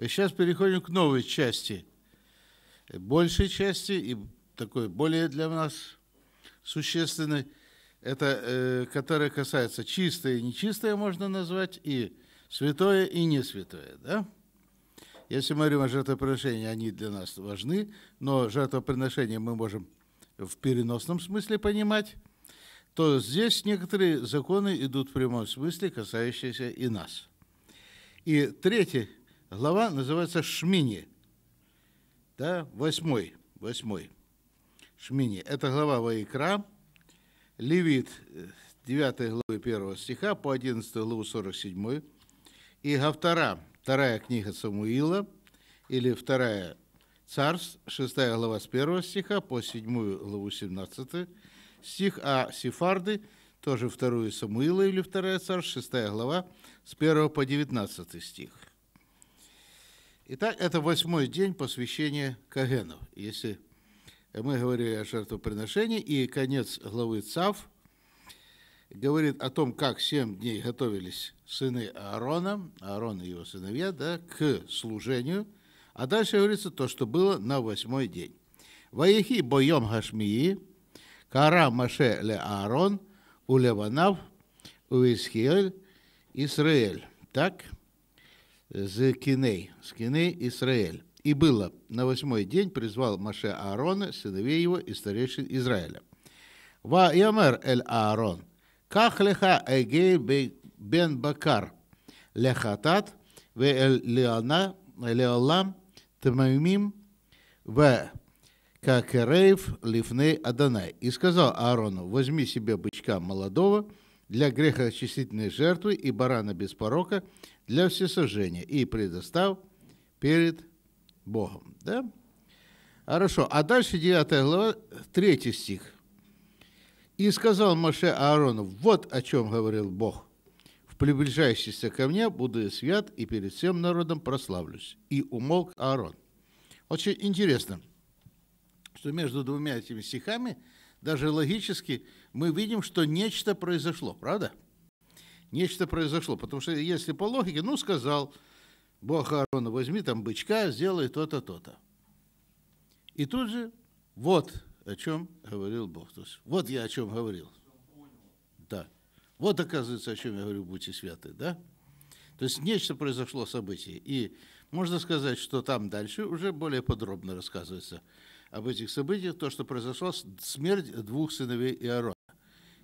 Сейчас переходим к новой части, большей части и такой более для нас существенной, это э, которая касается чистое и нечистое можно назвать, и святое и не святое. Да? Если мы говорим о жертвоприношении, они для нас важны, но жертвоприношение мы можем в переносном смысле понимать, то здесь некоторые законы идут в прямом смысле, касающиеся и нас. И третий Глава называется «Шмини». Да, восьмой, восьмой. Шмини. Это глава Ваикра, Левит 9 э, главы 1 стиха по 11 главу 47. И Гавтара, вторая книга Самуила, или вторая Царств, 6 глава с 1 стиха по 7 главу 17 стих, а Сефарды, тоже вторую Самуила или вторая Царств, 6 глава с 1 по 19 стих. Итак, это восьмой день посвящения Кагенов. Если мы говорили о жертвоприношении, и конец главы Цав говорит о том, как семь дней готовились сыны Аарона, Аарон и его сыновья, да, к служению, а дальше говорится то, что было на восьмой день. Ваехи боем Гашмии, Кара Маше ле Аарон, Улеванав, Уисхиэль, Исраэль. Так? з Киней, с Киней Израиль. И было, на восьмой день призвал Маше Аарона, сыновей его и старейшин Израиля. Ва Ямер эль Аарон, ках леха эгей бен Бакар, лехатат, ве эль леона, леолам, тмаймим, в как рейв лифней Адонай. И сказал Аарону, возьми себе бычка молодого для грехоочистительной жертвы и барана без порока для всесожжения и предостав перед Богом. Да? Хорошо. А дальше 9 глава, 3 стих. «И сказал Маше Аарону, вот о чем говорил Бог. В приближающийся ко мне буду я свят, и перед всем народом прославлюсь». И умолк Аарон. Очень интересно, что между двумя этими стихами даже логически мы видим, что нечто произошло, правда? Правда? нечто произошло. Потому что если по логике, ну, сказал Бог Аарона, возьми там бычка, сделай то-то, то-то. И тут же вот о чем говорил Бог. То есть, вот я о чем говорил. Да. Вот, оказывается, о чем я говорю, будьте святы, да? То есть нечто произошло событие. И можно сказать, что там дальше уже более подробно рассказывается об этих событиях, то, что произошло смерть двух сыновей Иорона.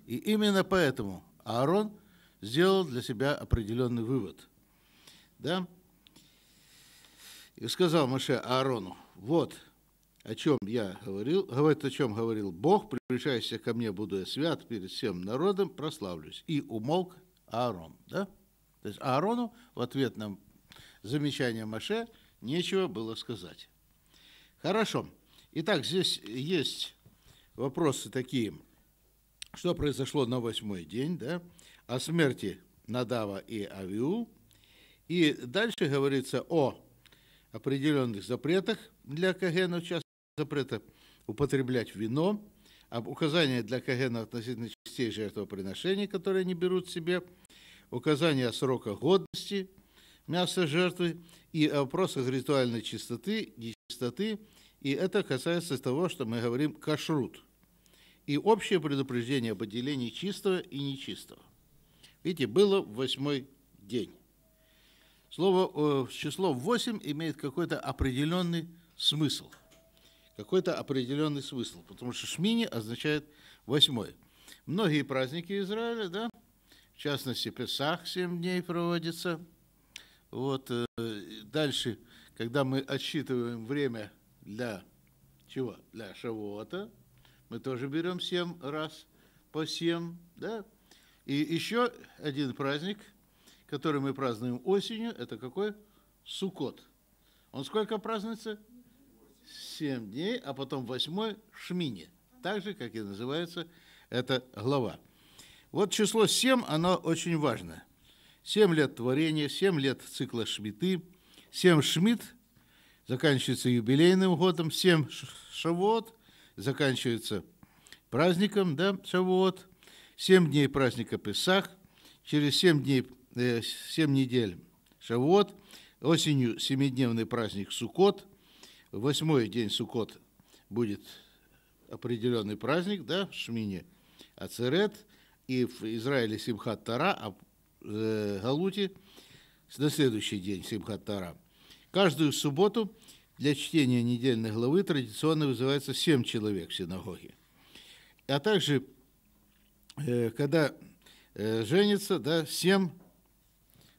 И именно поэтому Аарон – сделал для себя определенный вывод. Да? И сказал Маше Аарону, вот о чем я говорил, говорит, о чем говорил Бог, приближайся ко мне, буду я свят перед всем народом, прославлюсь. И умолк Аарон. Да? То есть Аарону в ответ на замечание Маше нечего было сказать. Хорошо. Итак, здесь есть вопросы такие. Что произошло на восьмой день? Да? о смерти Надава и Авиу. И дальше говорится о определенных запретах для Кагена, в частности, запрета употреблять вино, об указании для Кагена относительно частей жертвоприношений, которые они берут себе, указание срока годности мяса жертвы и о вопросах ритуальной чистоты, нечистоты, и это касается того, что мы говорим кашрут, и общее предупреждение об отделении чистого и нечистого. Видите, было восьмой день. Слово, э, число 8 имеет какой-то определенный смысл. Какой-то определенный смысл, потому что шмини означает восьмой. Многие праздники Израиля, да, в частности, Песах 7 дней проводится. Вот э, дальше, когда мы отсчитываем время для чего? Для Шавуота, мы тоже берем 7 раз по 7, да, и еще один праздник, который мы празднуем осенью, это какой? Сукот. Он сколько празднуется? Семь дней, а потом восьмой – Шмини. Так же, как и называется эта глава. Вот число семь, оно очень важно. Семь лет творения, семь лет цикла Шмиты, семь Шмит заканчивается юбилейным годом, семь Шавот заканчивается праздником, да, Шавот – 7 дней праздника Песах, через семь дней, э, семь недель Шавот осенью семидневный праздник Сукот восьмой день Сукот будет определенный праздник, да, в Шмине Ацерет, и в Израиле Симхат Тара, а в э, Галуте на следующий день Симхат Тара. Каждую субботу для чтения недельной главы традиционно вызывается семь человек в синагоге. А также Э, когда э, женится, да, семь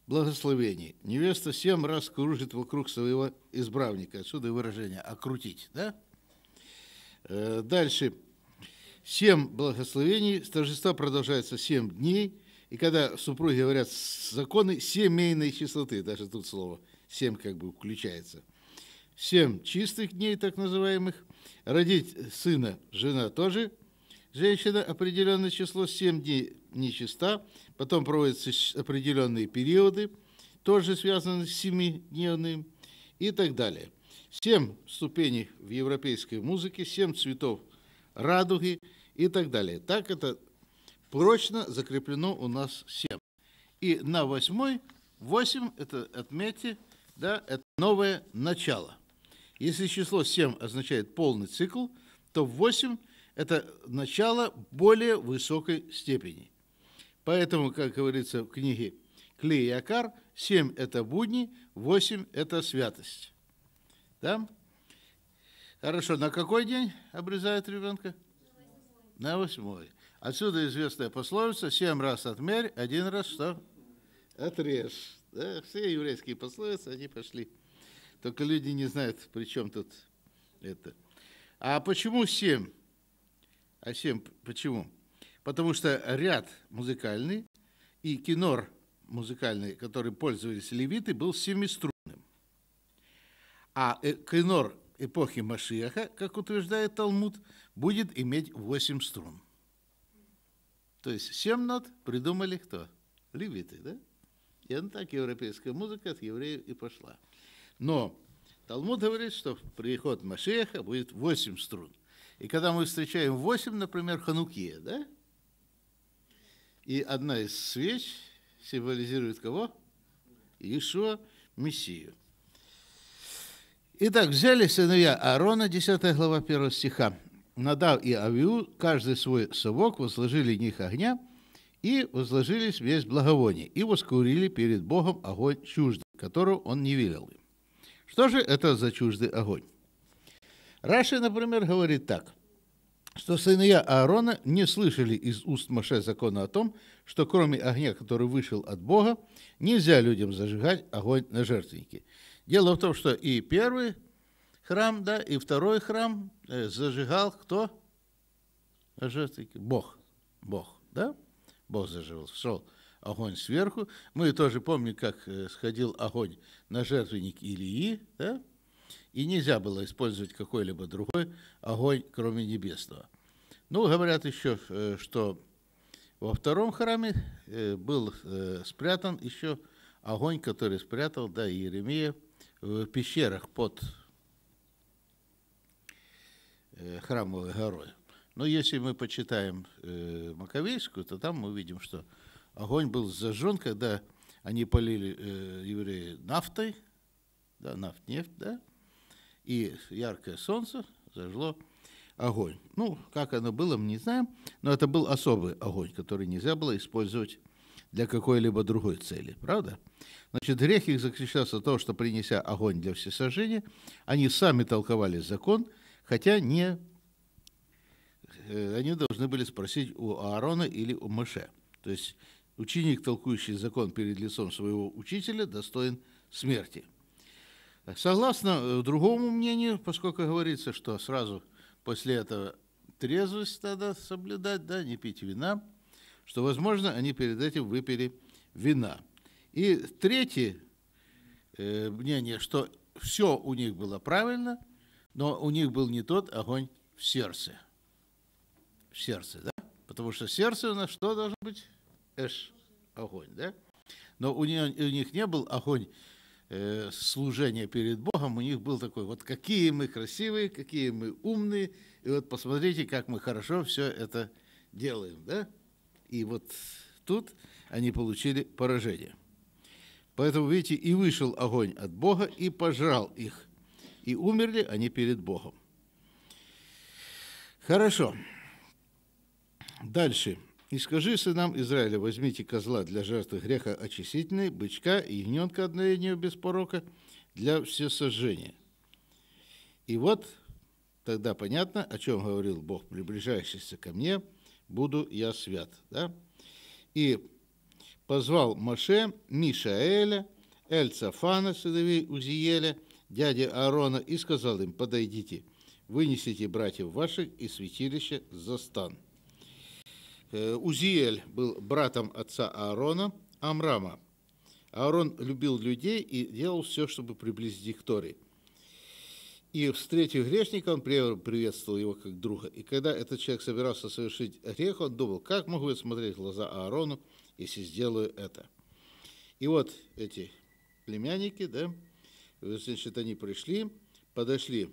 благословений. Невеста семь раз кружит вокруг своего избравника. Отсюда и выражение «окрутить». Да? Э, дальше. Семь благословений. Торжества продолжается семь дней. И когда супруги говорят законы семейной чистоты, даже тут слово «семь» как бы включается. Семь чистых дней, так называемых. Родить сына жена тоже – Женщина определенное число 7 дней нечиста, потом проводятся определенные периоды, тоже связанные с семидневным и так далее. Семь ступеней в европейской музыке, семь цветов радуги и так далее. Так это прочно закреплено у нас семь. И на восьмой, восемь, это отметьте, да, это новое начало. Если число 7 означает полный цикл, то 8 это начало более высокой степени. Поэтому, как говорится в книге Клей и Акар, 7 – это будни, 8 – это святость. Да? Хорошо, на какой день обрезают ребенка? На восьмой. Отсюда известная пословица «семь раз отмерь, один раз что?» Отрежь. Да? Все еврейские пословицы, они пошли. Только люди не знают, при чем тут это. А почему семь? А чем? Почему? Потому что ряд музыкальный и кинор музыкальный, который пользовались левиты, был семиструнным. А э, кинор эпохи Машиаха, как утверждает Талмуд, будет иметь восемь струн. То есть семь нот придумали кто? Левиты, да? И она так, европейская музыка от евреев и пошла. Но Талмуд говорит, что приход Машеха будет восемь струн. И когда мы встречаем 8, например, Хануки, да? И одна из свеч символизирует кого? Иешуа, Мессию. Итак, взяли сыновья Аарона, 10 глава 1 стиха. Надав и Авиу, каждый свой совок, возложили в них огня, и возложили весь благовоние, и воскурили перед Богом огонь чуждый, которого он не велел им. Что же это за чуждый огонь? Раши, например, говорит так, что сыны Аарона не слышали из уст Моше закона о том, что кроме огня, который вышел от Бога, нельзя людям зажигать огонь на жертвеннике. Дело в том, что и первый храм, да, и второй храм э, зажигал кто? На жертвеннике. Бог. Бог, да? Бог зажигал. Шел огонь сверху. Мы тоже помним, как э, сходил огонь на жертвенник Илии, да? и нельзя было использовать какой-либо другой огонь, кроме небесного. Ну, говорят еще, э, что во втором храме э, был э, спрятан еще огонь, который спрятал, да, Иеремия в пещерах под храмовой горой. Но если мы почитаем Маковейскую, то там мы видим, что огонь был зажжен, когда они полили евреи нафтой, да, нафт, нефть, да, и яркое солнце зажгло огонь. Ну, как оно было, мы не знаем, но это был особый огонь, который нельзя было использовать для какой-либо другой цели, правда? Значит, грех их заключался в том, что, принеся огонь для всесожжения, они сами толковали закон, хотя не, э, они должны были спросить у Аарона или у Моше. То есть ученик, толкующий закон перед лицом своего учителя, достоин смерти – Согласно э, другому мнению, поскольку говорится, что сразу после этого трезвость надо соблюдать, да, не пить вина, что, возможно, они перед этим выпили вина. И третье э, мнение, что все у них было правильно, но у них был не тот огонь в сердце. В сердце, да? Потому что сердце у нас что должно быть? Эш, огонь, да? Но у, нее, у них не был огонь Э, служение перед Богом, у них был такой, вот какие мы красивые, какие мы умные, и вот посмотрите, как мы хорошо все это делаем, да? И вот тут они получили поражение. Поэтому, видите, и вышел огонь от Бога и пожрал их. И умерли они перед Богом. Хорошо. Дальше. И скажи сынам Израиля, возьмите козла для жертвы греха очистительной, бычка и ягненка одноеднего без порока для всесожжения. И вот тогда понятно, о чем говорил Бог, приближающийся ко мне, буду я свят. Да? И позвал Маше, Мишаэля, Эльцафана, сыновей Узиеля, дядя Аарона, и сказал им, подойдите, вынесите братьев ваших из святилища за стан. Э, Узиэль был братом отца Аарона, Амрама. Аарон любил людей и делал все, чтобы приблизить их к Торе. И встретив грешника, он приветствовал его как друга. И когда этот человек собирался совершить грех, он думал, как могу я смотреть в глаза Аарону, если сделаю это. И вот эти племянники, да, значит, они пришли, подошли,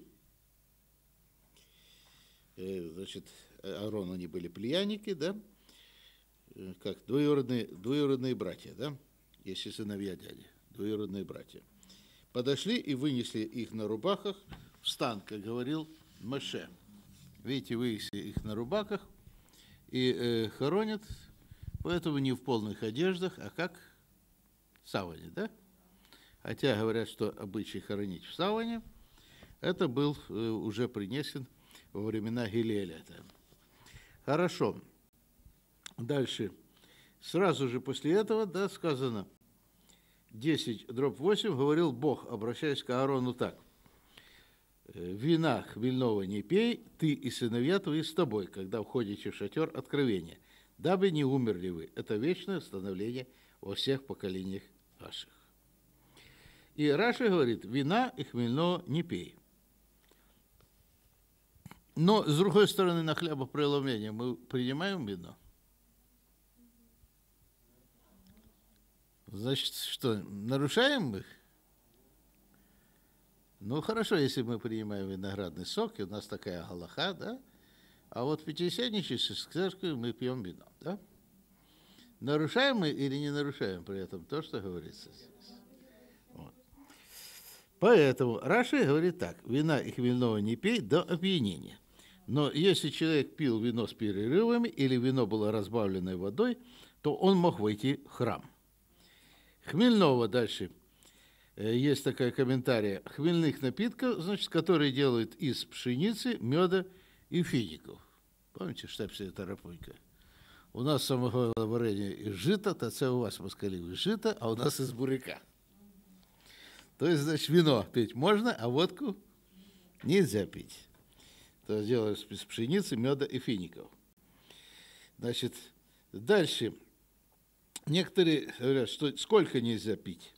э, значит, Аарону они были племянники, да, э, как двоюродные, двоюродные братья, да, если сыновья дяди, двоюродные братья. Подошли и вынесли их на рубахах в стан, как говорил Маше. Видите, вынесли их на рубахах и э, хоронят, поэтому не в полных одеждах, а как в саване, да? Хотя говорят, что обычай хоронить в саване, это был э, уже принесен во времена Гилеля. Там. Хорошо. Дальше. Сразу же после этого, да, сказано, 10 дробь 8 говорил Бог, обращаясь к Аарону так. «Э, «Вина хмельного не пей, ты и сыновья твои с тобой, когда входите в шатер откровения, дабы не умерли вы». Это вечное становление во всех поколениях ваших. И Раша говорит, вина и хмельного не пей. Но, с другой стороны, на хлебопреломление мы принимаем вино? Значит, что, нарушаем их? Ну, хорошо, если мы принимаем виноградный сок, и у нас такая галаха, да? А вот в пятидесятничестве с мы пьем вино, да? Нарушаем мы или не нарушаем при этом то, что говорится здесь? Вот. Поэтому Раши говорит так, вина их виного не пей до опьянения. Но если человек пил вино с перерывами или вино было разбавлено водой, то он мог войти в храм. Хмельного дальше. Э, есть такая комментария. Хмельных напитков, значит, которые делают из пшеницы, меда и фиников. Помните штаб это Тарапунька? У нас самого варенья из жита, то це у вас москалів из жита, а у нас из буряка. То есть, значит, вино пить можно, а водку нельзя пить. То э, сделали из пшеницы, меда и фиников. Значит, дальше. Некоторые говорят, что сколько нельзя пить?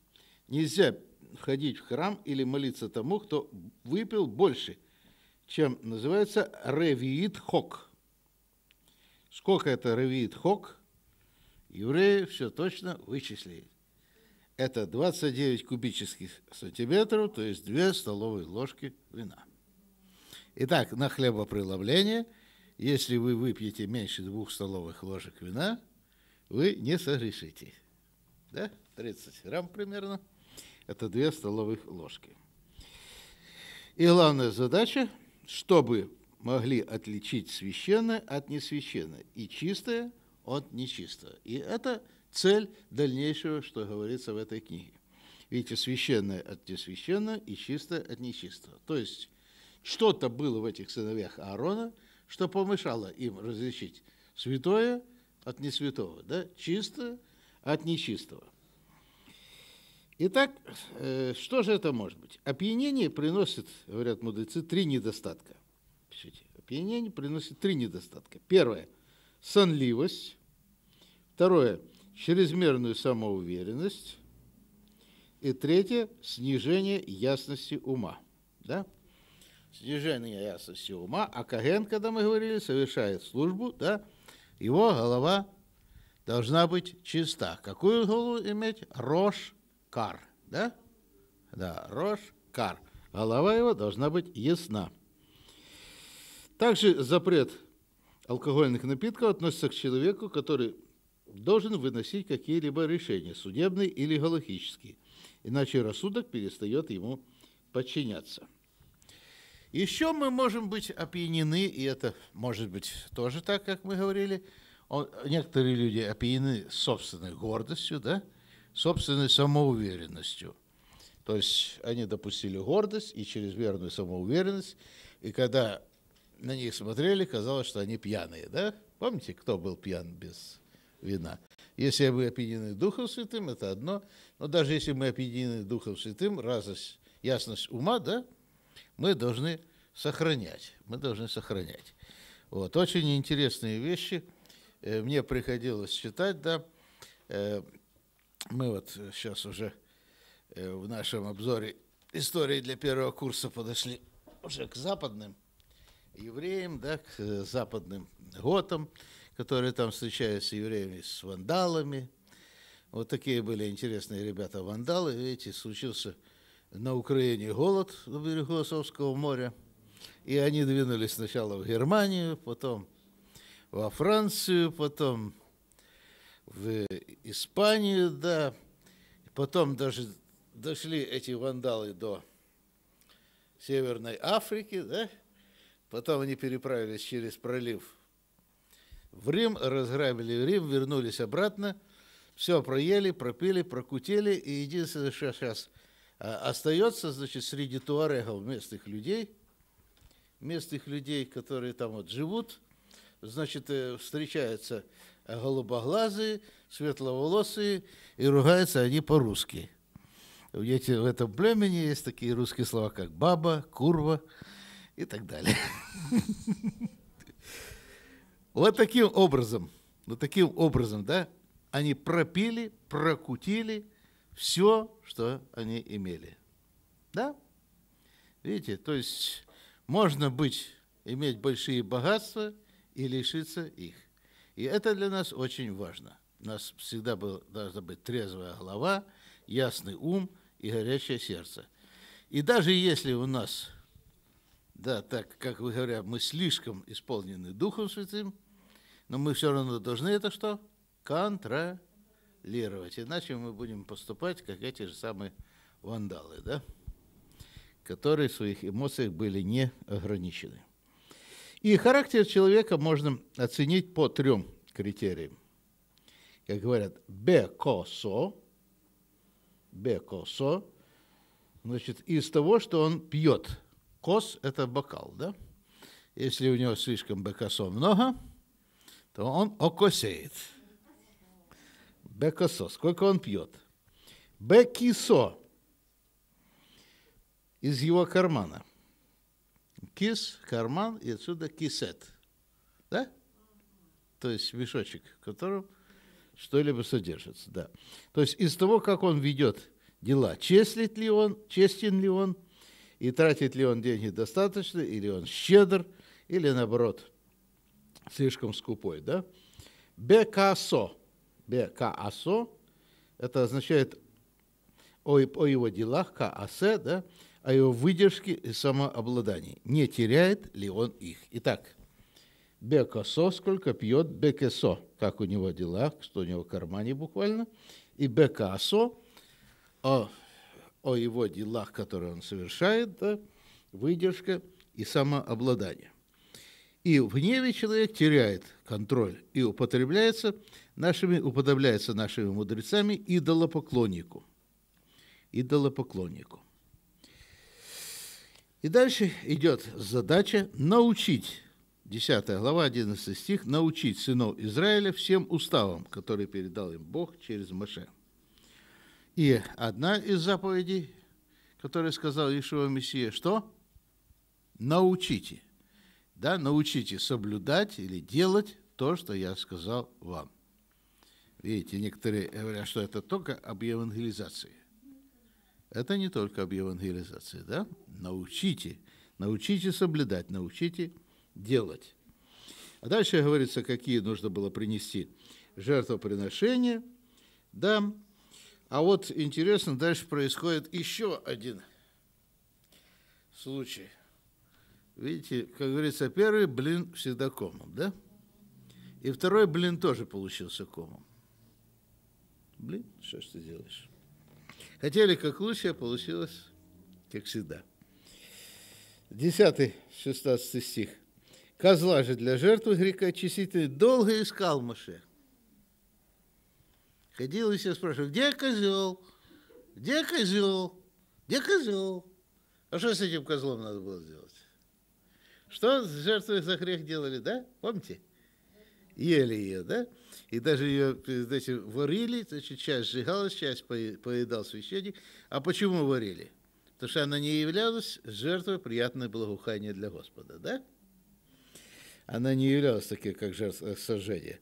Нельзя входить в храм или молиться тому, кто выпил больше, чем называется ревиит хок. Сколько это ревиит хок? Евреи все точно вычислили. Это 29 кубических сантиметров, то есть 2 столовые ложки вина. Итак, на хлебопреломление, если вы выпьете меньше двух столовых ложек вина, вы не согрешите. Да? 30 грамм примерно. Это 2 столовых ложки. И главная задача, чтобы могли отличить священное от несвященного и чистое от нечистого. И это цель дальнейшего, что говорится в этой книге. Видите, священное от несвященного и чистое от нечистого. То есть что-то было в этих сыновьях Аарона, что помешало им различить святое от несвятого, да? чистое от нечистого. Итак, э, что же это может быть? Опьянение приносит, говорят мудрецы, три недостатка. Пишите. Опьянение приносит три недостатка. Первое – сонливость. Второе – чрезмерную самоуверенность. И третье – снижение ясности ума. Да? снижение ясности ума, а Каген, когда мы говорили, совершает службу, да, его голова должна быть чиста. Какую голову иметь? Рош-кар, да? Да, рош-кар. Голова его должна быть ясна. Также запрет алкогольных напитков относится к человеку, который должен выносить какие-либо решения, судебные или галактические, иначе рассудок перестает ему подчиняться. Еще мы можем быть опьянены, и это может быть тоже так, как мы говорили. Он, некоторые люди опьянены собственной гордостью, да, собственной самоуверенностью. То есть они допустили гордость и чрезмерную самоуверенность, и когда на них смотрели, казалось, что они пьяные, да? Помните, кто был пьян без вина? Если мы опьянены Духом Святым, это одно, но даже если мы опьянены Духом Святым, разность, ясность ума, да, мы должны сохранять. Мы должны сохранять. Вот. Очень интересные вещи. Э, мне приходилось читать, да. Э, мы вот сейчас уже э, в нашем обзоре истории для первого курса подошли уже к западным евреям, да, к западным готам, которые там встречаются с евреями, с вандалами. Вот такие были интересные ребята вандалы. Видите, случился на Украине голод на берегу Азовского моря, и они двинулись сначала в Германию, потом во Францию, потом в Испанию, да, потом даже дошли эти вандалы до Северной Африки, да, потом они переправились через пролив в Рим, разграбили Рим, вернулись обратно, все проели, пропили, прокутили, и единственное, что сейчас – а, остается, значит, среди туарегов местных людей, местных людей, которые там вот живут, значит, э, встречаются голубоглазые, светловолосые, и ругаются они по-русски. Эти, в этом племени есть такие русские слова, как баба, курва и так далее. Вот таким образом, вот таким образом, да, они пропили, прокутили – все, что они имели. Да? Видите, то есть можно быть, иметь большие богатства и лишиться их. И это для нас очень важно. У нас всегда был, должна быть трезвая голова, ясный ум и горячее сердце. И даже если у нас, да, так, как вы говорят, мы слишком исполнены Духом Святым, но мы все равно должны это что? Контролировать лировать, Иначе мы будем поступать, как эти же самые вандалы, да? которые в своих эмоциях были не ограничены. И характер человека можно оценить по трем критериям. Как говорят, бекосо, бекосо, значит, из того, что он пьет. Кос – это бокал, да? Если у него слишком бекосо много, то он окосеет – Бекосо. Сколько он пьет? Бекисо из его кармана. Кис, карман, и отсюда кисет. Да? То есть мешочек, в котором что-либо содержится. Да. То есть из того, как он ведет дела, честит ли он, честен ли он, и тратит ли он деньги достаточно, или он щедр, или наоборот, слишком скупой. Да? Бекасо БКАСО а это означает о, о его делах, КАСЕ, а да, о его выдержке и самообладании. Не теряет ли он их? Итак, БКАСО сколько пьет, БКСО, как у него дела, что у него в кармане буквально, и БКАСО а о, о его делах, которые он совершает, да, выдержка и самообладание. И в гневе человек теряет контроль и употребляется – нашими, уподобляется нашими мудрецами идолопоклоннику. Идолопоклоннику. И дальше идет задача научить, 10 глава, 11 стих, научить сынов Израиля всем уставам, которые передал им Бог через Маше. И одна из заповедей, которую сказал Иешуа Мессия, что? Научите. Да, научите соблюдать или делать то, что я сказал вам. Видите, некоторые говорят, что это только об евангелизации. Это не только об евангелизации, да? Научите, научите соблюдать, научите делать. А дальше говорится, какие нужно было принести жертвоприношения, да. А вот интересно, дальше происходит еще один случай. Видите, как говорится, первый блин всегда комом, да? И второй блин тоже получился комом. Блин, что ж ты делаешь? Хотели как лучше, а получилось как всегда. Десятый 16 стих. Козла же для жертвы греха грекоочистителя долго искал Маше. Ходил и все спрашивал, где козел? Где козел? Где козел? А что с этим козлом надо было сделать? Что с жертвой за грех делали, да? Помните? ели ее, да? И даже ее, значит, варили, значит, часть сжигалась, часть поедал священник. А почему варили? Потому что она не являлась жертвой приятное благоухание для Господа, да? Она не являлась такой, как жертва э, сожжения.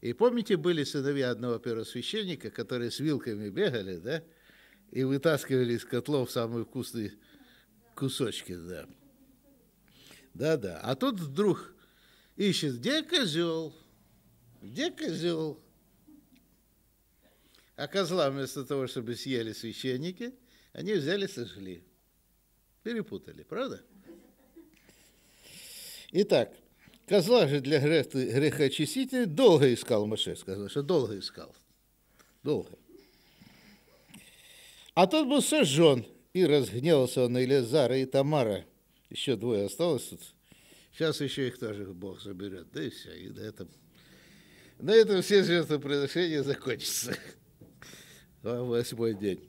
И помните, были сыновья одного первосвященника, которые с вилками бегали, да, и вытаскивали из котлов самые вкусные кусочки, да. Да-да. А тут вдруг ищет, где козел? Где козел? А козла вместо того, чтобы съели священники, они взяли и сожгли. Перепутали, правда? Итак, козла же для грехоочистителя долго искал Моше, сказал, что долго искал. Долго. А тот был сожжен, и разгневался он на Илезара и Тамара. Еще двое осталось тут. Сейчас еще их тоже Бог заберет. Да и все, и на этом на этом все жертвоприношения закончатся. А восьмой день.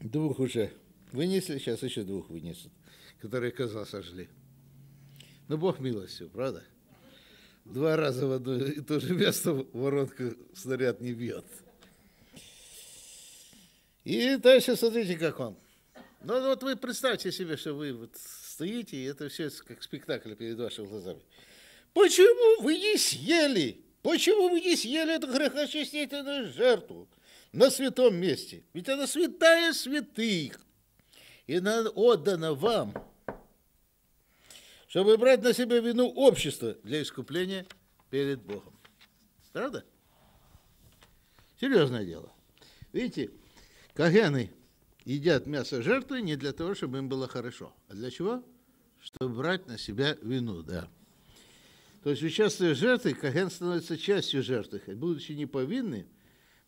Двух уже вынесли, сейчас еще двух вынесут, которые козла сожгли. Ну, Бог милостью, правда? Два раза в одно и то же место воронка снаряд не бьет. И дальше смотрите, как он. Ну, вот вы представьте себе, что вы вот стоите, и это все как спектакль перед вашими глазами. Почему вы не съели? Почему вы не съели эту грехочистительную жертву на святом месте? Ведь она святая святых. И она отдана вам, чтобы брать на себя вину общества для искупления перед Богом. Правда? Серьезное дело. Видите, кагены едят мясо жертвы не для того, чтобы им было хорошо. А для чего? Чтобы брать на себя вину, да. То есть, участвуя в жертве, Каген становится частью жертвы, хоть будучи неповинным,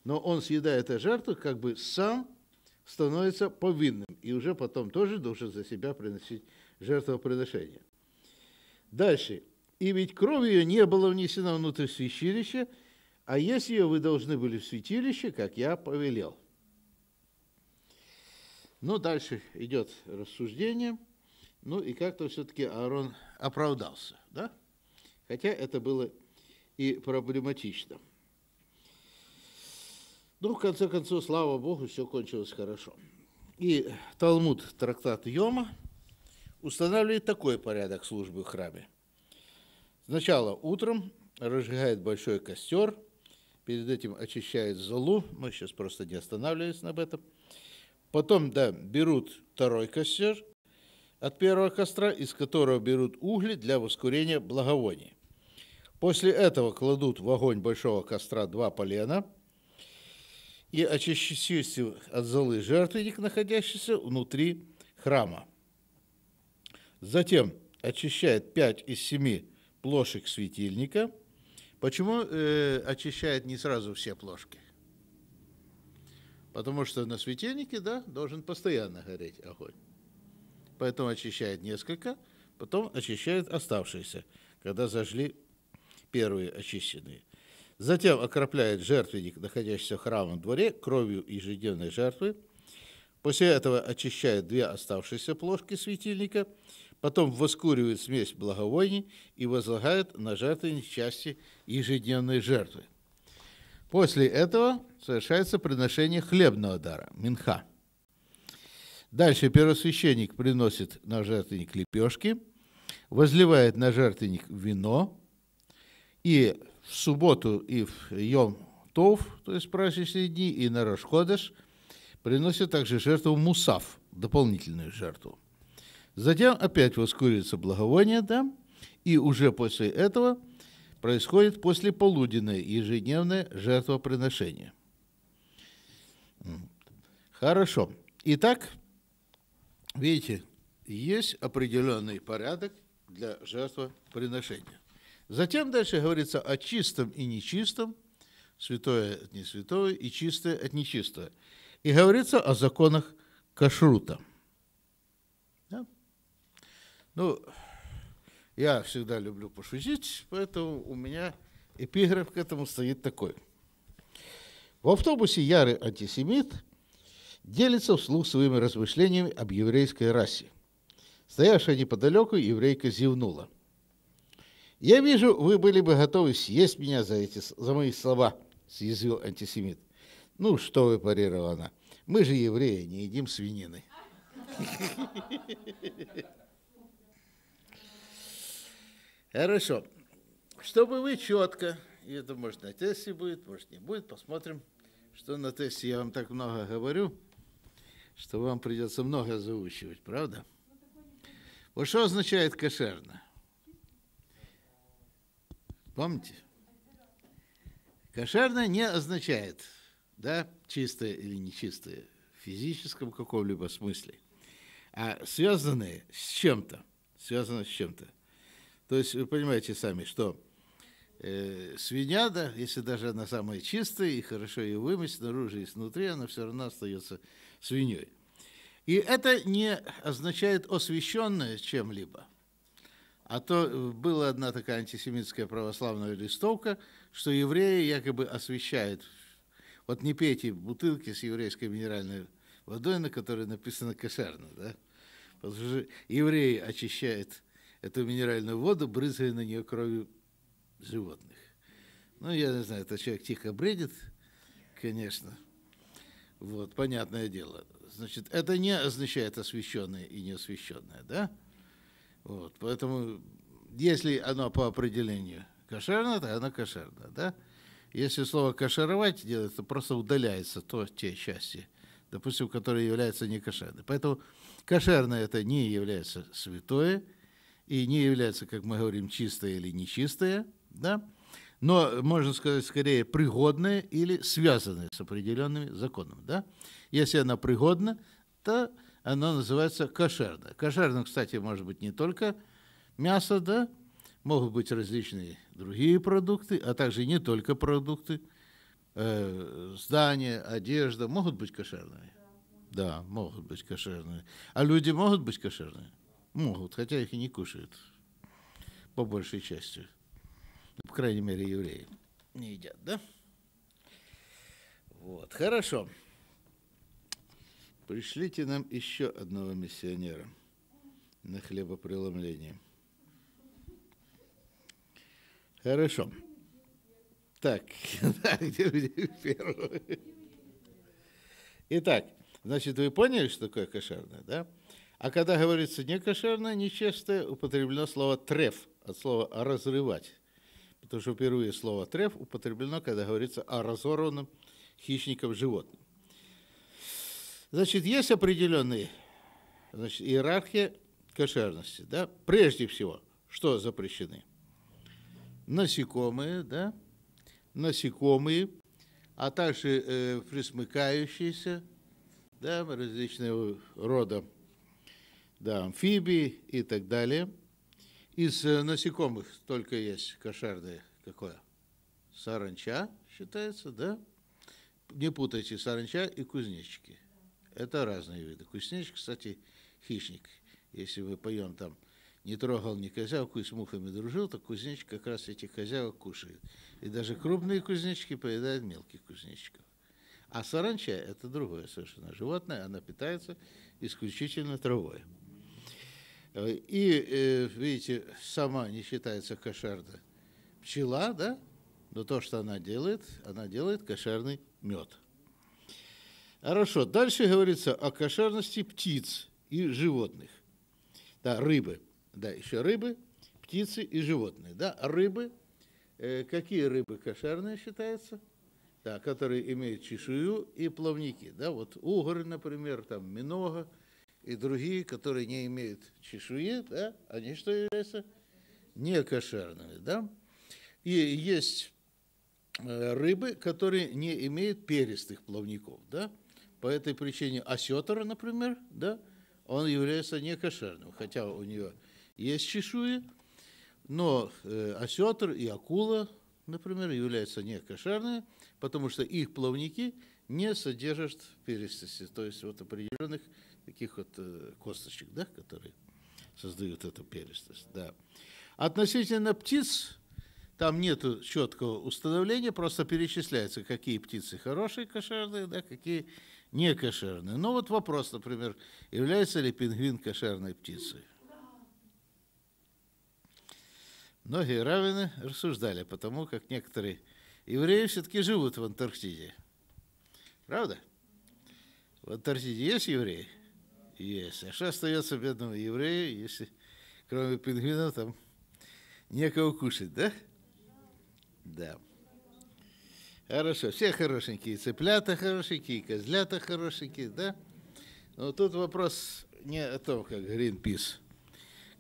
но он, съедая эту жертву, как бы сам становится повинным и уже потом тоже должен за себя приносить жертвоприношение. Дальше. «И ведь кровь ее не было внесена внутрь святилища, а есть ее вы должны были в святилище, как я повелел». Ну, дальше идет рассуждение. Ну, и как-то все-таки Аарон оправдался, да? Хотя это было и проблематично. Ну, в конце концов, слава Богу, все кончилось хорошо. И Талмуд, трактат Йома, устанавливает такой порядок службы в храме. Сначала утром разжигает большой костер, перед этим очищает золу, мы сейчас просто не останавливаемся об этом. Потом, да, берут второй костер, от первого костра, из которого берут угли для воскурения благовоний. После этого кладут в огонь большого костра два полена и очищающийся от золы жертвенник, находящийся внутри храма. Затем очищает пять из семи плошек светильника. Почему э, очищает не сразу все плошки? Потому что на светильнике, да, должен постоянно гореть огонь поэтому очищает несколько, потом очищает оставшиеся, когда зажгли первые очищенные. Затем окропляет жертвенник, находящийся в храмовом дворе, кровью ежедневной жертвы. После этого очищает две оставшиеся плошки светильника, потом воскуривает смесь благовоний и возлагает на жертвенник части ежедневной жертвы. После этого совершается приношение хлебного дара, минха – Дальше первосвященник приносит на жертвенник лепешки, возливает на жертвенник вино, и в субботу, и в Йом Тов, то есть праздничные дни, и на Рашходыш приносят также жертву мусав, дополнительную жертву. Затем опять воскурится благовоние, да, и уже после этого происходит после полуденное ежедневное жертвоприношение. Хорошо. Итак, Видите, есть определенный порядок для жертвоприношения. Затем дальше говорится о чистом и нечистом, святое от несвятого и чистое от нечистого. И говорится о законах кашрута. Да? Ну, я всегда люблю пошутить, поэтому у меня эпиграф к этому стоит такой. В автобусе ярый антисемит – делится вслух своими размышлениями об еврейской расе. Стоявшая неподалеку еврейка зевнула. «Я вижу, вы были бы готовы съесть меня за, эти, за мои слова», – съязвил антисемит. «Ну что вы», – парировала она, – «мы же евреи, не едим свинины». Хорошо. Чтобы вы четко, и это может на тесте будет, может не будет, посмотрим, что на тесте я вам так много говорю что вам придется много заучивать, правда? Вот что означает кошерно? Помните? Кошерно не означает, да, чистое или нечистое в физическом каком-либо смысле, а связанное с чем-то, связано с чем-то. То есть вы понимаете сами, что э, свинья, да, если даже она самая чистая и хорошо ее вымыть снаружи и снутри, она все равно остается свиньей. И это не означает освященное чем-либо. А то э, была одна такая антисемитская православная листовка, что евреи якобы освещают. Вот не пейте бутылки с еврейской минеральной водой, на которой написано кошерно, да? Потому что евреи очищают эту минеральную воду, брызгая на нее кровью животных. Ну, я не знаю, это человек тихо бредит, конечно. Вот, понятное дело. Значит, это не означает освященное и неосвященное, да? Вот, поэтому, если оно по определению кошерно, то оно кошерно, да? Если слово «кошеровать» делается, просто удаляется то, те части, допустим, которые являются не кошерны. Поэтому кошерное это не является святое и не является, как мы говорим, чистое или нечистое, да? но, можно сказать, скорее пригодные или связанные с определенными законами. Да? Если она пригодна, то она называется кошерная. Кошерным, кстати, может быть не только мясо, да, могут быть различные другие продукты, а также не только продукты, э, здания, одежда могут быть кошерными. Да, могут быть кошерные. А люди могут быть кошерные? Могут, хотя их и не кушают, по большей части по крайней мере, евреи не едят, да? Вот, хорошо. Пришлите нам еще одного миссионера на хлебопреломление. Хорошо. Так, Итак, значит, вы поняли, что такое кошерное, да? А когда говорится не кошерное, нечестное, употреблено слово треф от слова разрывать потому что впервые слово «треф» употреблено, когда говорится о разорванном хищником животном. Значит, есть определенные значит, иерархия кошерности. Да? Прежде всего, что запрещены? Насекомые, да? насекомые, а также э, присмыкающиеся, да, различные рода да, амфибии и так далее – из э, насекомых только есть кошерные. Какое? Саранча считается, да? Не путайте саранча и кузнечики. Это разные виды. Кузнечик, кстати, хищник. Если мы поем там не трогал ни козявку и с мухами дружил, то кузнечик как раз этих козявок кушает. И даже крупные кузнечики поедают мелких кузнечиков. А саранча – это другое совершенно животное, она питается исключительно травой. Э, и, э, видите, сама не считается кошерной пчела, да, но то, что она делает, она делает кошерный мед. Хорошо, дальше говорится о кошерности птиц и животных. Да, рыбы. Да, еще рыбы, птицы и животные. Да, рыбы. Э, какие рыбы кошерные считаются? Да, которые имеют чешую и плавники. Да, вот угорь, например, там минога – и другие, которые не имеют чешуи, да, они что являются? Не да? И есть э, рыбы, которые не имеют перистых плавников, да? По этой причине осетр, например, да, он является не хотя у нее есть чешуи, но э, осетр и акула, например, являются не потому что их плавники не содержат перистости, то есть вот определенных таких вот э, косточек, да, которые создают эту перистость. Да. Относительно птиц, там нет четкого установления, просто перечисляется, какие птицы хорошие кошерные, да, какие не кошерные. Но ну, вот вопрос, например, является ли пингвин кошерной птицей? Многие раввины рассуждали, потому как некоторые евреи все-таки живут в Антарктиде. Правда? В Антарктиде есть евреи? Есть. А что остается бедному еврею, если кроме пингвинов там некого кушать, да? Да. Хорошо. Все хорошенькие. Цыплята хорошенькие, козлята хорошенькие, да? Но тут вопрос не о том, как Greenpeace.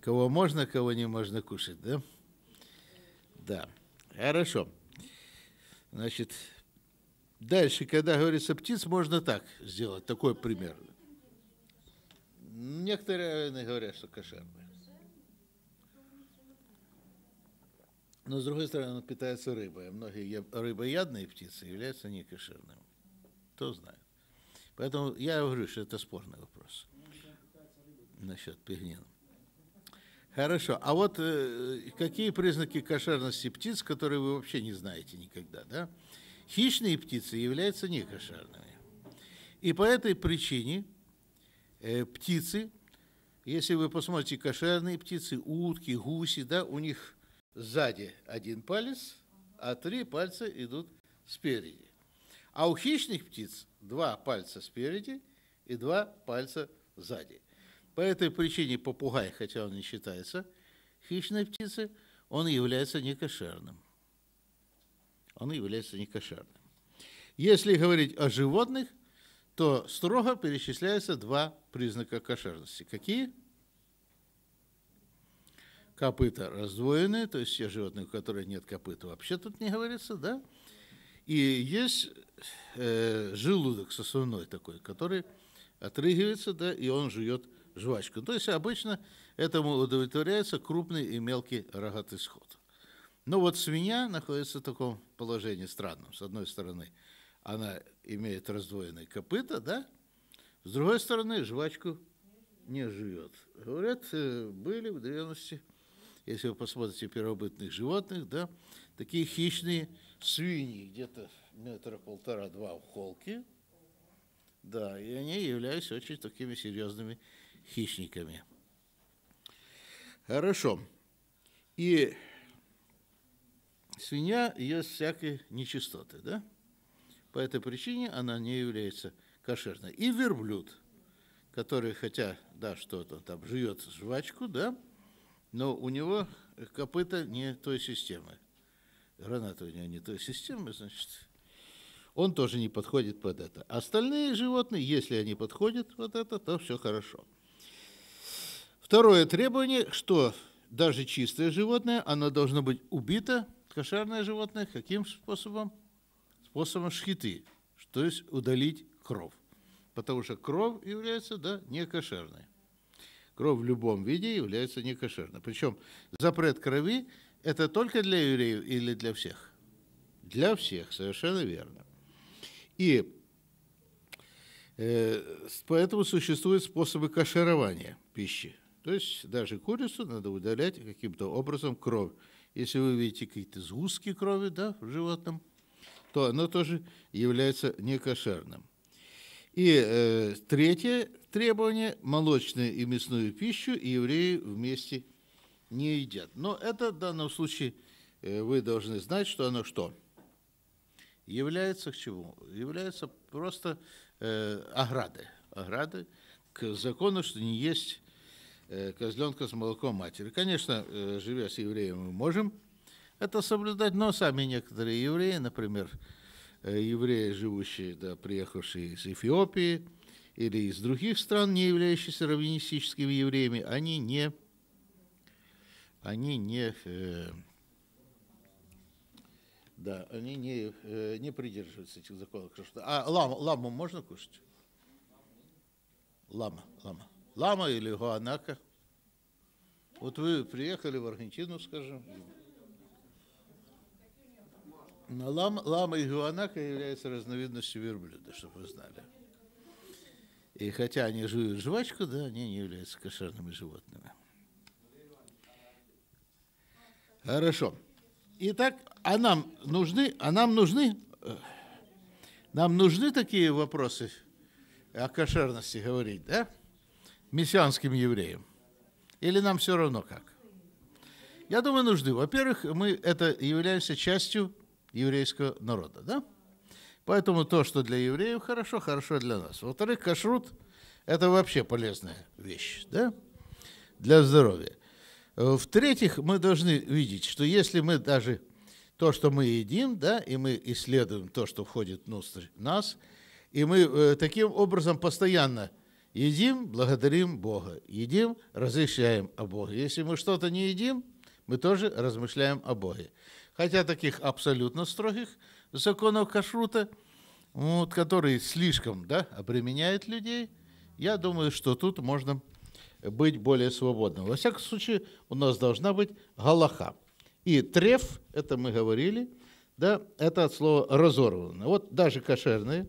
Кого можно, кого не можно кушать, да? Да. Хорошо. Значит, дальше, когда говорится птиц, можно так сделать, такой пример. Некоторые раввины говорят, что кошерные. Но, с другой стороны, он питается рыбой. Многие рыбоядные птицы являются не некошерными. Кто знает. Поэтому я говорю, что это спорный вопрос насчет пигнина. Хорошо. А вот э, какие признаки кошерности птиц, которые вы вообще не знаете никогда, да? Хищные птицы являются некошерными. И по этой причине Э, птицы, если вы посмотрите кошерные птицы, утки, гуси, да, у них сзади один палец, а три пальца идут спереди. А у хищных птиц два пальца спереди и два пальца сзади. По этой причине попугай, хотя он не считается хищной птицей, он является некошерным. Он является некошерным. Если говорить о животных – то строго перечисляются два признака кошерности. Какие? Копыта раздвоенные, то есть все животные, у которых нет копыт, вообще тут не говорится, да? И есть э, желудок сосувной такой, который отрыгивается, да, и он жует жвачку. То есть обычно этому удовлетворяется крупный и мелкий рогатый сход. Но вот свинья находится в таком положении странном. С одной стороны – она имеет раздвоенные копыта, да? С другой стороны, жвачку не жует. Говорят, э, были в древности, если вы посмотрите первобытных животных, да, такие хищные свиньи, где-то метра полтора-два в холке, да, и они являются очень такими серьезными хищниками. Хорошо. И свинья ест всякой нечистоты, да? По этой причине она не является кошерной. И верблюд, который, хотя, да, что-то там живет жвачку, да, но у него копыта не той системы. Граната у него не той системы, значит, он тоже не подходит под это. Остальные животные, если они подходят под это, то все хорошо. Второе требование, что даже чистое животное, оно должно быть убито, кошерное животное, каким способом? способом шхиты, то есть удалить кровь. Потому что кровь является да, некошерной. Кровь в любом виде является некошерной. Причем запрет крови – это только для евреев или для всех? Для всех, совершенно верно. И э, поэтому существуют способы кошерования пищи. То есть даже курицу надо удалять каким-то образом кровь. Если вы видите какие-то сгустки крови да, в животном – то оно тоже является некошерным. И э, третье требование – молочную и мясную пищу евреи вместе не едят. Но это в данном случае э, вы должны знать, что оно что? Является к чему? Является просто э, ограды. Ограды к закону, что не есть э, козленка с молоком матери. Конечно, э, живя с евреем, мы можем – это соблюдать. Но сами некоторые евреи, например, э, евреи, живущие, да, приехавшие из Эфиопии или из других стран, не являющиеся раввинистическими евреями, они не, они не, э, да, они не, э, не придерживаются этих законов. А ламу, ламу можно кушать? Лама, лама. Лама или гуанака. Вот вы приехали в Аргентину, скажем, лам, лама и гуанака являются разновидностью верблюда, чтобы вы знали. И хотя они жуют жвачку, да, они не являются кошерными животными. Хорошо. Итак, а нам нужны, а нам нужны, э, нам нужны такие вопросы о кошерности говорить, да? Мессианским евреям. Или нам все равно как? Я думаю, нужны. Во-первых, мы это являемся частью еврейского народа, да? Поэтому то, что для евреев хорошо, хорошо для нас. Во-вторых, кашрут – это вообще полезная вещь, да? Для здоровья. Э, в-третьих, мы должны видеть, что если мы даже то, что мы едим, да, и мы исследуем то, что входит внутрь нас, и мы э, таким образом постоянно едим, благодарим Бога, едим, размышляем о Боге. Если мы что-то не едим, мы тоже размышляем о Боге хотя таких абсолютно строгих законов кашрута, вот, которые слишком да, обременяют людей, я думаю, что тут можно быть более свободным. Во всяком случае, у нас должна быть галаха. И треф, это мы говорили, да, это от слова разорвано. Вот даже кошерные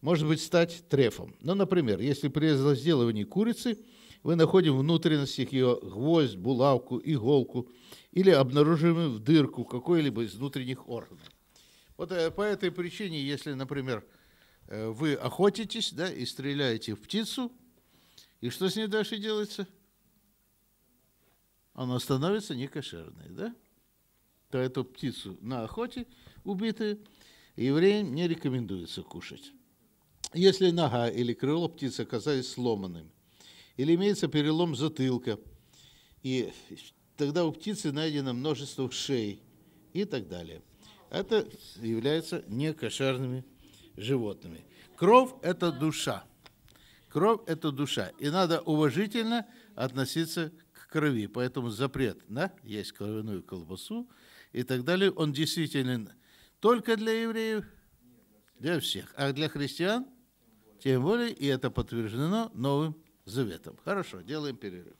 может быть стать трефом. Ну, например, если при разделывании курицы – мы находим внутренностях ее гвоздь, булавку, иголку или обнаруживаем в дырку какой-либо из внутренних органов. Вот по этой причине, если, например, вы охотитесь да, и стреляете в птицу, и что с ней дальше делается? Она становится некошерной, да? То эту птицу на охоте убитую евреям не рекомендуется кушать. Если нога или крыло птицы оказались сломанными, или имеется перелом затылка. И тогда у птицы найдено множество ушей и так далее. Это является некошерными животными. Кровь – это душа. Кровь – это душа. И надо уважительно относиться к крови. Поэтому запрет на есть кровяную колбасу и так далее, он действителен только для евреев, для всех. А для христиан, тем более, и это подтверждено Новым заветом. Хорошо, делаем перерыв.